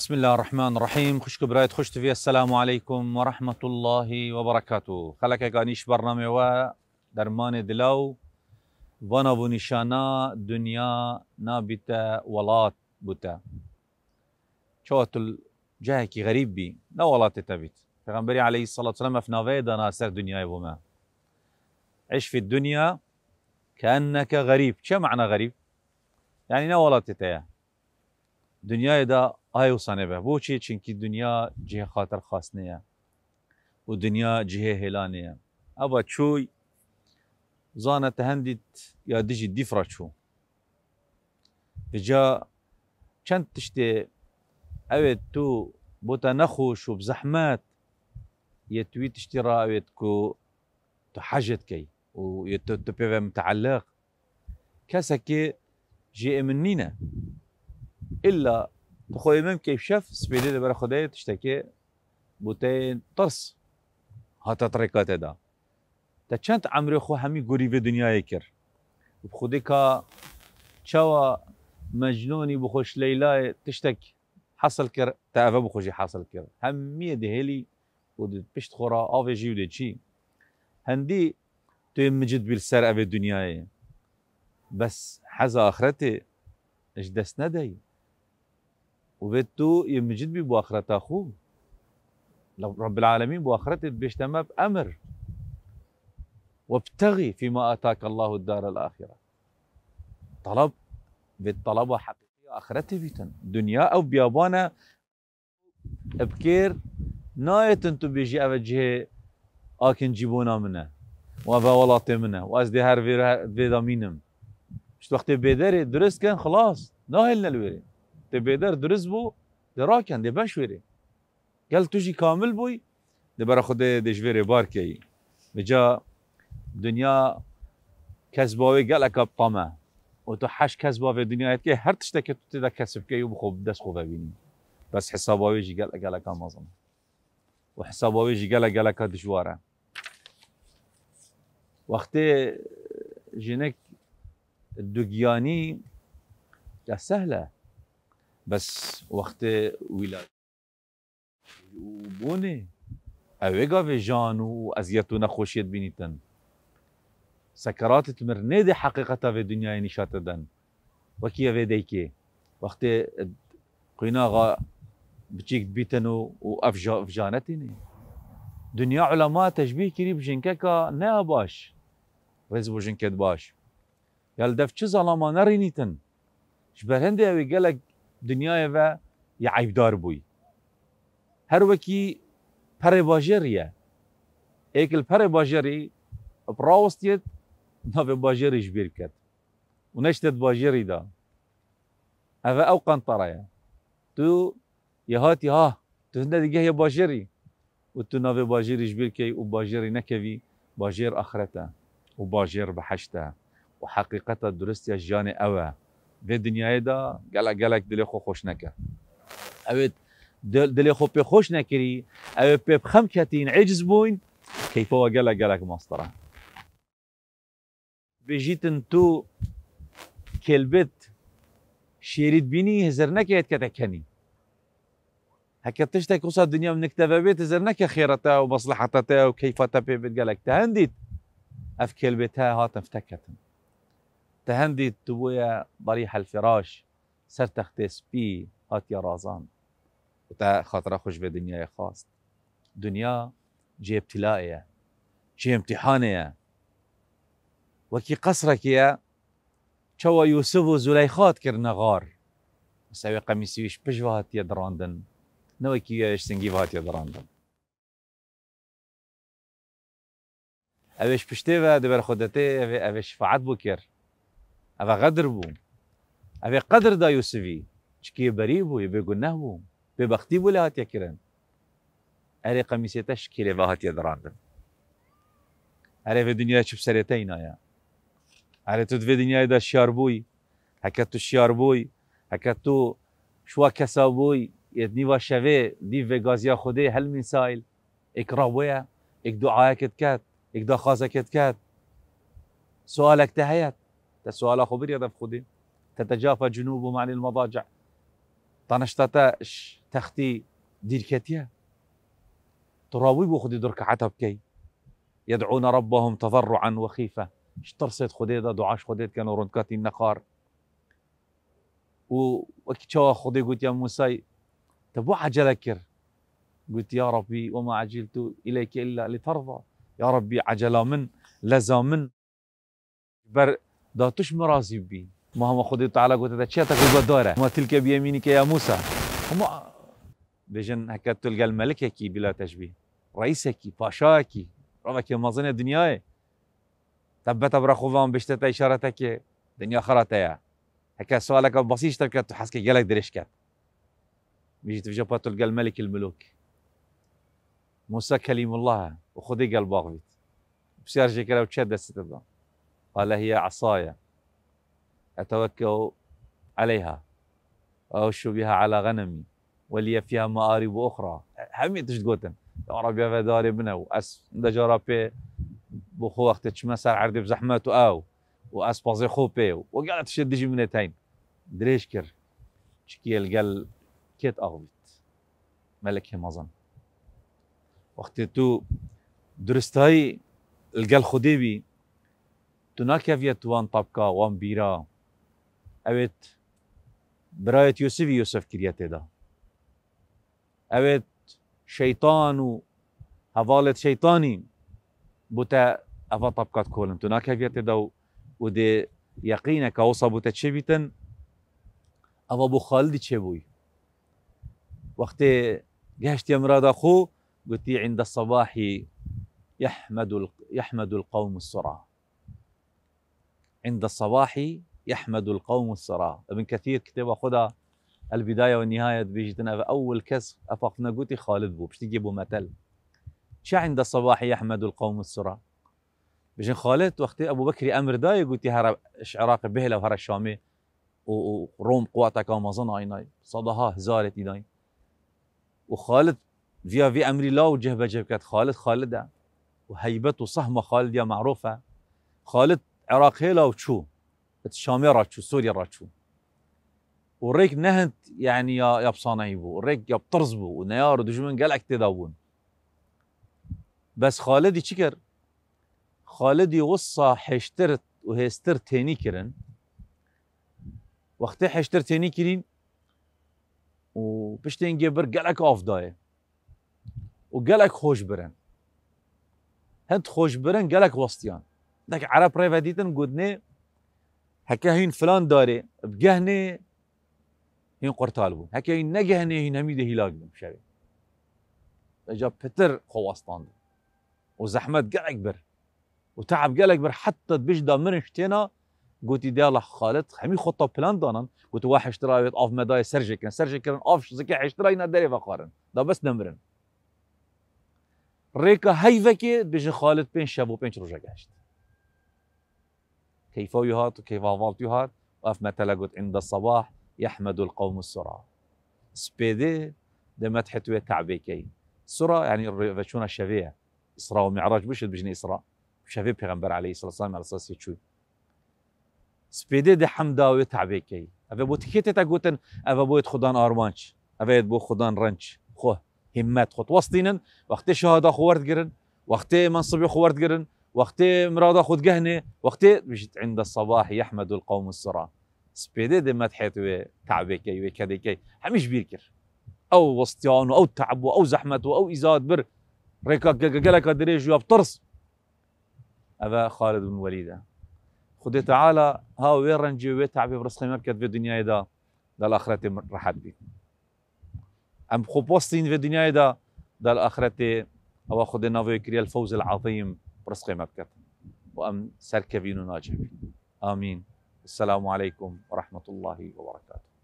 بسم الله الرحمن خوش كبرايت خوش تفيا السلام عليكم ورحمة الله وبركاته برکاته اقانيش برنامه و درمان دلو وانا بو نشانا دنیا ولات بوتا چوات جاهکی غريب بي نا ولات تبیت پیغمبری عليه الصلاة والسلام افناوه دانا سر دنيا بوما عش في الدنيا كأنك غريب شو معنى غريب؟ يعني نا ولات تتيا دنیای دا آی وسانه به بو چی چون کی دنیا جه خاطر خاص نیه و دنیا جه هلا نیه ابا چوی زانه تهندیت یا دیجی دیفرا چو بجا چند تشتی اوید تو بوتا نخوش و بزحمت یه توی تشتی را اوید تو حجت کی و یه تو پیوه متعلق کسا که جه امنینه الا تخوي مم كيف شاف سبيدي اللي خداي تشتكي بوتين طرس هاتا طريقات دا تا چند عمري خو همي گوري في دنيا كر بخودي كا چوا مجنوني بخوش ليلى تشتك حصل كر تا افا بخوشي حصل كر همي دهلي ودي بشت خورا اوفي جي ودي چي هندي تو مجد بالسرقه في الدنيا بس حزا اخرتي اش دس ندي وبتو يمجد بي بواخرتا أخوه رب العالمين بواخرته بيشتما بأمر وابتغي فيما آتاك الله الدار الآخرة طلب بالطلب حقيقية آخرتي بيتن دنيا أو بيابانا بكير نايت انتو بيجي أوجه آكن جيبونا منه وأبا ولاتي منه وأزدي هر فيدا مينم مش وقت بيدري درس كان خلاص ناهلنا الويرين ته بیدر درست بو دراکن دی بشوری گل توشی کامل بوی دی برای خود دجوری بار کی بجا دنیا کسباوی گل اکا و تو حش کسباوی دنیا هید که هر تشته که تو تا کسب که خوب دست خوبه بینی بس حساباوی جی گل اکا و حساباوی جی گل اکا دشواره وقت وقتی جنگ دوگیانی ده سهله بس وقت ولادت و بونه اوگا و جان و ازیتو نخوشیت بینیتن سکرات تمر نده حقیقتا و دنیای نشات دن وکی و دیکه وقت قینا غا بچیک بیتن و افجانتی نه دنیا علما تشبیه کری بجنکه که نه باش رز بجنکت باش یال دف چه ظلما نرینیتن شبه هنده اوی دنیای و دنیایەوە یعیبدار بووی هەر وەکی پەرێ باژێریە ئێکل پەرێ باژێری ڕاوستێت ناوێ باجریش بیر کرد و باجری دا ئەvە او قنطره تو یه هاتی ها آه، تو هەندە دیگه یه باجری و تو ناوێ باژێریش بیرکەی و باژێری نەکەوی باژێر ئەخرەتە و باژێر بەحشتە و حقیقەتە درستە جان اوه في دنیای دا قالك قالك دلي خو خوش نکرد او دل خو بي خوش نكري او بي بخم كاتين عجز بوین كيفوا قال لك قال لك بجيت انتو كلبت شيريت بيني هزرنك يتكتكني هكا تشتك وصل الدنيا من كتابة بيت هزرنك خيرتها ومصلحتها وكيفتها بيت قال لك تهنديت اف كلبتها هاتا افتكتن تهندیت دویا ضریح الفراش سر تخت سپی هاتیا رازان و تا خاطره خوش به دنیای خواست دنیا جی ابتلاعیه جی امتحانیه وکی کیه چوا یوسف و زلیخات کرن غار مساوی قمیسیویش پجوه هاتیا دراندن نوکی یش سنگیو هاتیا دراندن اوش پشتی و دبر خودت اوش فعد بکر أبا غدر بو اوه قدر دا يوسفي شكي بريبو بو يبي گنه بو ببختي بو لهات يكرن اري تشكي لباهات وهات يدراندن اري في دنيا چب سريتين آيا اري تود في دنيا دا شاربوي هكتو شاربوي هكتو شوا كسابوي يدني وشوي دي غازيا خودي هل من سائل اكرابويا اك دعايا كتكات اك دا خازا كتكات سؤالك تهيت تسوالا اخو بريد خودي تتجافى جنوبهم عن المضاجع طنشتتاش تختي ديركتيا تراوي بوخدي درك عتب كي يدعون ربهم تضرعا وخيفة اشترصيت خديدة دعاش خديد كانوا رنكات النقار وكتشوا خدي قلت يا موسى تبو عجل عجلكر قلت يا ربي وما عجلت إليك إلا لترضى يا ربي عجلا من لزا من بر توش مراضي بي ما هم خود تعالى قلت چه تقول داره ما تلك بيمينك يا موسى هم بجن هكا تلقى الملك هكي بلا تشبيه رئيس هكي باشا هكي ربك مظن الدنيا تبت خوفان بشتت هكي دنيا خراتها هكا سؤالك بسيط تلقى تحسك جالك درشكات بيجي تفجأ تلقى الملك الملوك موسى كليم الله وخذي قلب بسيار بسيارجي كلا وتشد دستي تبدا قال هي عصاي أتوكأ عليها وأوش بها على غنمي ولي فيها مآرب أخرى يا رب يا فداري ابنه وأس دجارة بي بخو وقت تشمسر عرضي بزحمته أو وأس بازي خو بي وقالت شدجي منتين دريش كر شكي القل كيت أغبت ملك همزن وقت تو درستاي القل خديبي تو ناکەویێت آن طبقة وان بیرا ئەوێت برایەت یوسفی یوسف کریە دا ئەوێت شەیتان و هەواڵێت شەیتانی بۆتە ئەڤ طبقة کۆلن تو ناکەویێت تێدا و و دێ یەقینەکە ئەوسا بۆتە چێبیتن ئەوە بۆ خاڵدی چێبووی وەختێ گەشتی ئەمرادا خۆ قلت عند الصباح يحمد يحمد القوم السرعه عند الصباح يحمد القوم السراء ابن كثير كتبه خدا البداية والنهاية بيجتنا أول كسر أفقنا قوتي خالد بو باش تجيبوا متل شا عند الصباح يحمد القوم السراء بجن خالد وقت أبو بكر أمر داي قوتي هرا العراق بهلا وهر الشامي وروم قواتك ومازن عيناي صدها هزارت إيداي وخالد فيا في أمري لا وجه بجه خالد خالد خالدة وهيبته صهمة خالد يا معروفة خالد عراق هيلا وشو الشامي راتشو سوريا راتشو وريك نهنت يعني يا يا بصانعيبو وريك يا بطرزبو ونيار ودجمن قلعك تداون بس خالدي شكر خالدي وصى حشترت وهستر تاني كرن وقتها حشتر تاني كرين وبشتين جبر قلعك اوف داي وقلعك خوش برن هنت خوش برن قلعك وسطيان دک عرب ریفا دیتن قدنی هکه هين فلان داره، بجهني هين قرطالبو هكا هين نجهني هين هیلاگ هلاقنا شبی اجا پتر خواستان و قال اكبر وتعب و اكبر حتى بيش دا مرنشتينا قلت دي الله خالد همی خطه پلان دانن قلت واحد اشترايت اوف مداي سرجكن سرجكن اوف زكي اشتراينا داري فقارن دا بس نمرن ريكا هيفكي بیش خالد شب و پنج روجا گشت. كيف يهات وكيف فالت يهات وقف مثلا قلت عند الصباح يحمد القوم السرعة سبيدي دمت تحتوى تعبيكي سرعة يعني الرفشون الشفية إسراء ومعراج مش بجني إسراء شفية بيغمبر عليه الصلاة والسلام على أساس يتشوي سبيدي دي حمداوي تعبيكي أفا بو تكيتي تقوتن أفا بو يتخدان أرمانش أفا يتبو خدان رنش خوه همات خط وسطينن وقت شهادة خوارد جرن وقت منصبي خوارد جرن وقت مراد اخذ قهنه وقت مشيت عند الصباح يحمد القوم السرعه سبيدي دي كي وكعبك كي حمش بيركر او وسطيان او تعب او زحمه او ازاد بر ريكا قلقا دريج بطرس هذا خالد بن وليده خدي تعالى ها وين رنجي وين تعبي برسخي مبكت في الدنيا دا دا الاخرة رحت بي ام بوستين في الدنيا دا دا الاخرة او خدي نافو الفوز العظيم ورزقي مبكت وأمن سلك بين ناجح آمين السلام عليكم ورحمة الله وبركاته